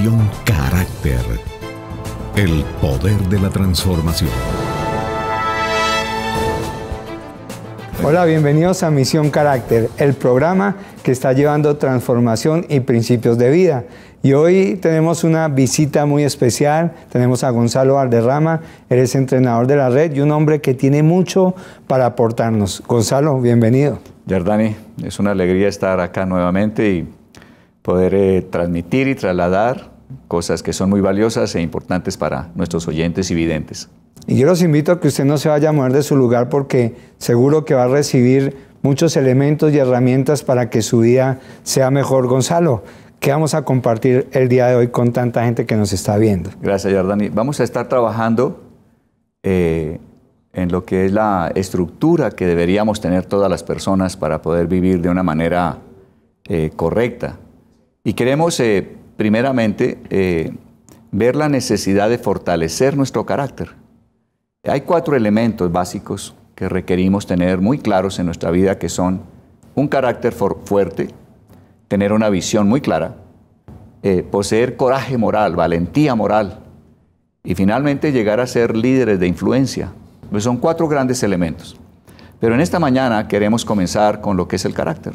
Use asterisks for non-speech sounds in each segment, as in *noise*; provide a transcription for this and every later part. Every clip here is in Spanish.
Misión Carácter. El poder de la transformación. Hola, bienvenidos a Misión Carácter, el programa que está llevando transformación y principios de vida. Y hoy tenemos una visita muy especial. Tenemos a Gonzalo Valderrama, eres entrenador de la red y un hombre que tiene mucho para aportarnos. Gonzalo, bienvenido. Yardani, es una alegría estar acá nuevamente y poder eh, transmitir y trasladar cosas que son muy valiosas e importantes para nuestros oyentes y videntes. Y yo los invito a que usted no se vaya a mover de su lugar porque seguro que va a recibir muchos elementos y herramientas para que su vida sea mejor. Gonzalo, ¿qué vamos a compartir el día de hoy con tanta gente que nos está viendo? Gracias, Jordani. Vamos a estar trabajando eh, en lo que es la estructura que deberíamos tener todas las personas para poder vivir de una manera eh, correcta. Y queremos... Eh, primeramente, eh, ver la necesidad de fortalecer nuestro carácter. Hay cuatro elementos básicos que requerimos tener muy claros en nuestra vida, que son un carácter fuerte, tener una visión muy clara, eh, poseer coraje moral, valentía moral, y finalmente llegar a ser líderes de influencia. Pues son cuatro grandes elementos. Pero en esta mañana queremos comenzar con lo que es el carácter.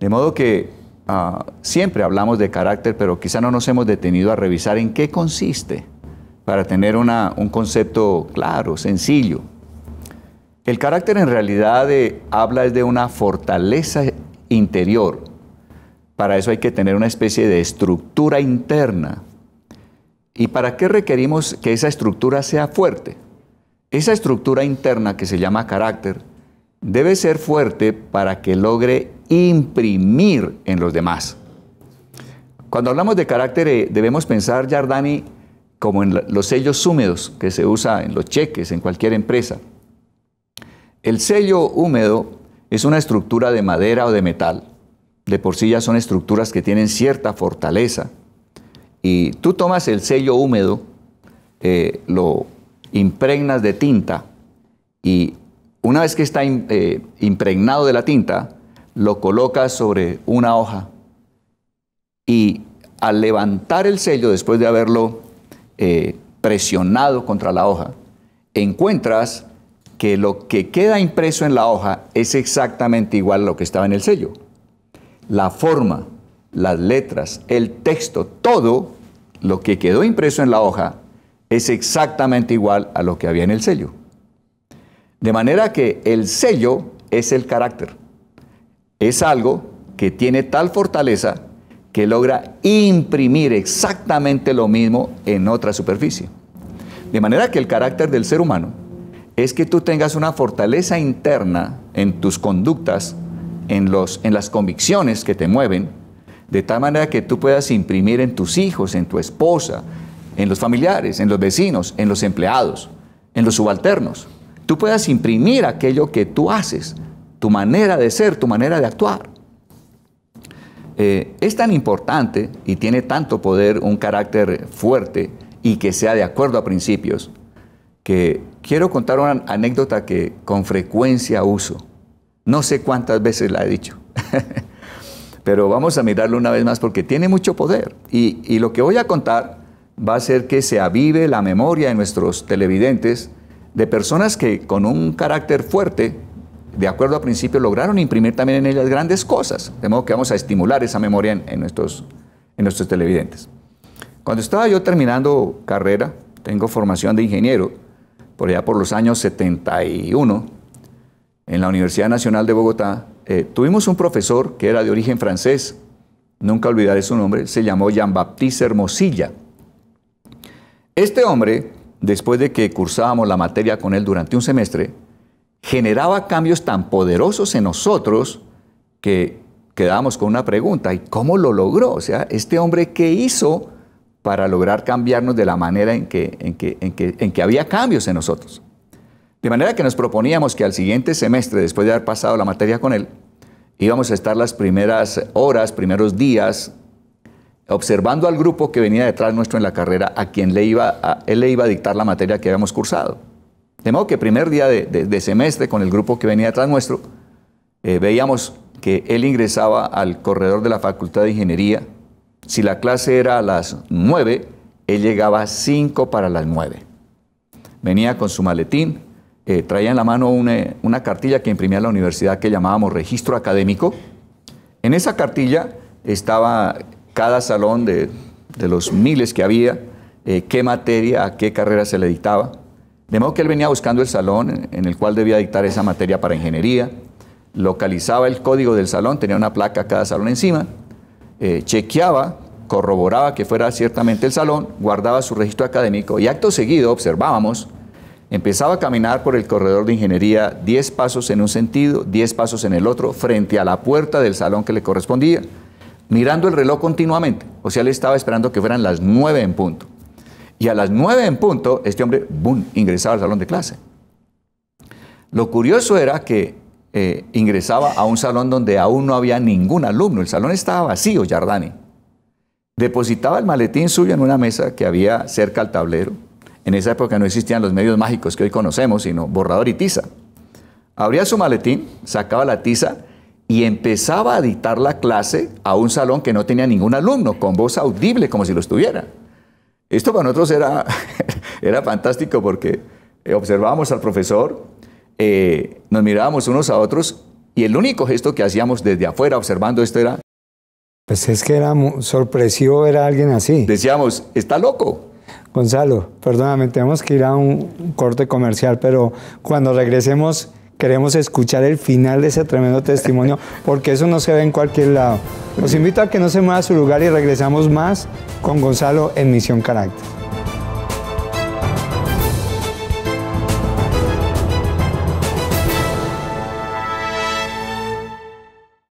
De modo que Ah, siempre hablamos de carácter, pero quizá no nos hemos detenido a revisar en qué consiste para tener un concepto claro, sencillo. El carácter en realidad eh, habla de una fortaleza interior. Para eso hay que tener una especie de estructura interna. ¿Y para qué requerimos que esa estructura sea fuerte? Esa estructura interna que se llama carácter debe ser fuerte para que logre imprimir en los demás. Cuando hablamos de carácter, eh, debemos pensar, Yardani, como en los sellos húmedos que se usa en los cheques, en cualquier empresa. El sello húmedo es una estructura de madera o de metal. De por sí ya son estructuras que tienen cierta fortaleza. Y tú tomas el sello húmedo, eh, lo impregnas de tinta y una vez que está eh, impregnado de la tinta, lo colocas sobre una hoja y al levantar el sello después de haberlo eh, presionado contra la hoja, encuentras que lo que queda impreso en la hoja es exactamente igual a lo que estaba en el sello. La forma, las letras, el texto, todo lo que quedó impreso en la hoja es exactamente igual a lo que había en el sello. De manera que el sello es el carácter es algo que tiene tal fortaleza que logra imprimir exactamente lo mismo en otra superficie. De manera que el carácter del ser humano es que tú tengas una fortaleza interna en tus conductas, en, en las convicciones que te mueven, de tal manera que tú puedas imprimir en tus hijos, en tu esposa, en los familiares, en los vecinos, en los empleados, en los subalternos. Tú puedas imprimir aquello que tú haces, tu manera de ser, tu manera de actuar. Eh, es tan importante y tiene tanto poder un carácter fuerte y que sea de acuerdo a principios, que quiero contar una anécdota que con frecuencia uso. No sé cuántas veces la he dicho, *laughs* pero vamos a mirarlo una vez más porque tiene mucho poder. Y, y lo que voy a contar va a ser que se avive la memoria de nuestros televidentes de personas que con un carácter fuerte de acuerdo al principio lograron imprimir también en ellas grandes cosas. De modo que vamos a estimular esa memoria en, nuestros, en nuestros televidentes. Cuando estaba yo terminando carrera, tengo formación de ingeniero, por allá por los años 71, en la Universidad Nacional de Bogotá, eh, tuvimos un profesor que era de origen francés, nunca olvidaré su nombre, se llamó Jean-Baptiste Hermosilla. Este hombre, después de que cursábamos la materia con él durante un semestre, generaba cambios tan poderosos en nosotros que quedábamos con una pregunta, ¿y cómo lo logró? O sea, este hombre, ¿qué hizo para lograr cambiarnos de la manera en que, en que, había cambios en nosotros? De manera que nos proponíamos que al siguiente semestre, después de haber pasado la materia con él, íbamos a estar las primeras horas, primeros días, observando al grupo que venía detrás nuestro en la carrera, a quien le iba él le iba a dictar la materia que habíamos cursado. De modo que primer día de, semestre con el grupo que venía atrás nuestro, eh, veíamos que él ingresaba al corredor de la Facultad de Ingeniería. Si la clase era a las 9, él llegaba a 5 para las 9. Venía con su maletín, eh, traía en la mano una, cartilla que imprimía la universidad que llamábamos registro académico. En esa cartilla estaba cada salón de, los miles que había, eh, qué materia, a qué carrera se le dictaba. De modo que él venía buscando el salón en el cual debía dictar esa materia para ingeniería, localizaba el código del salón, tenía una placa cada salón encima, eh, chequeaba, corroboraba que fuera ciertamente el salón, guardaba su registro académico y acto seguido observábamos, empezaba a caminar por el corredor de ingeniería 10 pasos en un sentido, 10 pasos en el otro, frente a la puerta del salón que le correspondía, mirando el reloj continuamente, o sea, le estaba esperando que fueran las nueve en punto. Y a las 9 en punto, este hombre, boom, ingresaba al salón de clase. Lo curioso era que eh, ingresaba a un salón donde aún no había ningún alumno. El salón estaba vacío, Giardani. Depositaba el maletín suyo en una mesa que había cerca al tablero. En esa época no existían los medios mágicos que hoy conocemos, sino borrador y tiza. Abría su maletín, sacaba la tiza y empezaba a dictar la clase a un salón que no tenía ningún alumno, con voz audible como si lo estuviera. Esto para nosotros era, *laughs* era fantástico porque eh, observábamos al profesor, eh, nos mirábamos unos a otros y el único gesto que hacíamos desde afuera observando esto era... Pues es que era sorpresivo ver a alguien así. Decíamos, está loco. Gonzalo, perdóname, tenemos que ir a un corte comercial, pero cuando regresemos Queremos escuchar el final de ese tremendo testimonio *laughs* porque eso no se ve en cualquier lado. Los invito a que no se mueva a su lugar y regresamos más con Gonzalo en Misión Carácter.